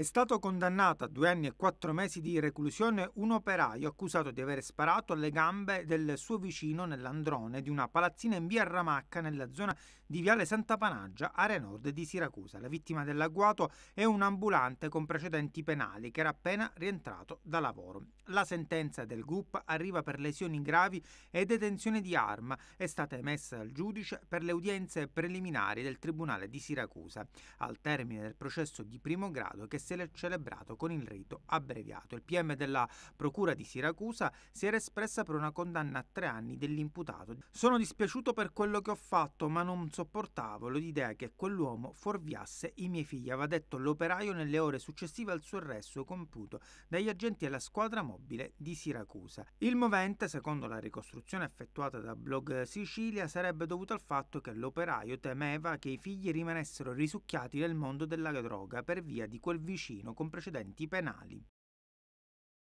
È stato condannato a due anni e quattro mesi di reclusione un operaio accusato di aver sparato alle gambe del suo vicino nell'androne di una palazzina in via Ramacca nella zona di Viale Santa Panaggia, area nord di Siracusa. La vittima dell'agguato è un ambulante con precedenti penali che era appena rientrato da lavoro. La sentenza del GUP arriva per lesioni gravi e detenzione di arma, è stata emessa dal giudice per le udienze preliminari del Tribunale di Siracusa, al termine del processo di primo grado che si celebrato con il rito abbreviato. Il PM della Procura di Siracusa si era espressa per una condanna a tre anni dell'imputato. Sono dispiaciuto per quello che ho fatto, ma non sopportavo l'idea che quell'uomo fuorviasse i miei figli, aveva detto l'operaio nelle ore successive al suo arresto compiuto dagli agenti della squadra mobile di Siracusa. Il movente, secondo la ricostruzione effettuata da Blog Sicilia, sarebbe dovuto al fatto che l'operaio temeva che i figli rimanessero risucchiati nel mondo della droga per via di quel vicino con precedenti penali.